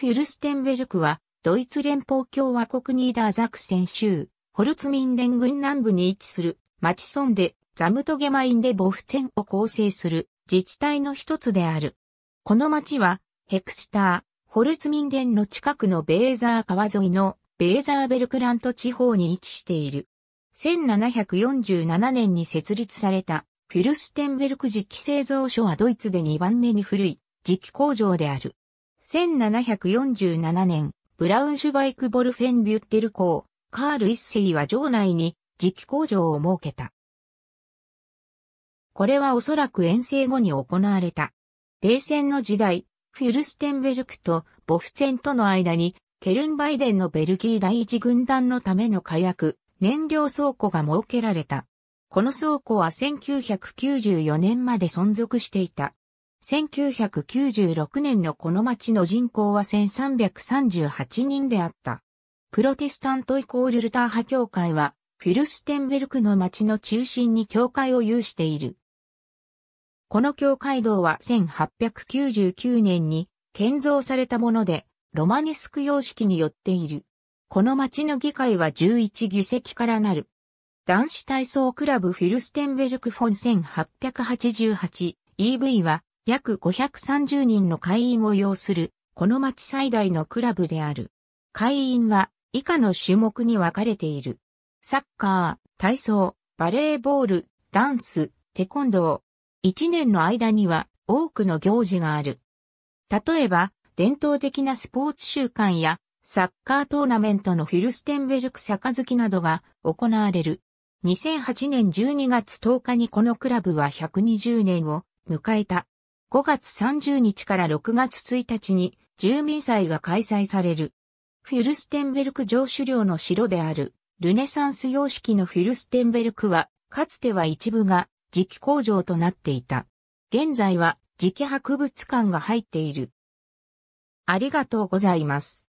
フュルステンベルクは、ドイツ連邦共和国ニーダーザクセン州、ホルツミンデン郡南部に位置する、町村で、ザムトゲマインでボフチェンを構成する自治体の一つである。この町は、ヘクスター、ホルツミンデンの近くのベーザー川沿いのベーザーベルクラント地方に位置している。1747年に設立されたフィルステンベルク磁気製造所はドイツで2番目に古い磁気工場である。1747年、ブラウンシュバイクボルフェンビュッテル校、カール一世は城内に磁気工場を設けた。これはおそらく遠征後に行われた。冷戦の時代、フュルステンベルクとボフチェンとの間に、ケルンバイデンのベルギー第一軍団のための火薬、燃料倉庫が設けられた。この倉庫は1994年まで存続していた。1996年のこの町の人口は1338人であった。プロテスタントイコールルター派教会は、フィルステンベルクの町の中心に教会を有している。この教会堂は1899年に建造されたもので、ロマネスク様式によっている。この町の議会は11議席からなる。男子体操クラブフィルステンベルクフォン 1888EV は約530人の会員を要する、この町最大のクラブである。会員は以下の種目に分かれている。サッカー、体操、バレーボール、ダンス、テコンドー。一年の間には多くの行事がある。例えば、伝統的なスポーツ週間やサッカートーナメントのフィルステンベルク杯などが行われる。2008年12月10日にこのクラブは120年を迎えた。5月30日から6月1日に住民祭が開催される。フュルステンベルク城主領の城であるルネサンス様式のフュルステンベルクはかつては一部が磁気工場となっていた。現在は磁気博物館が入っている。ありがとうございます。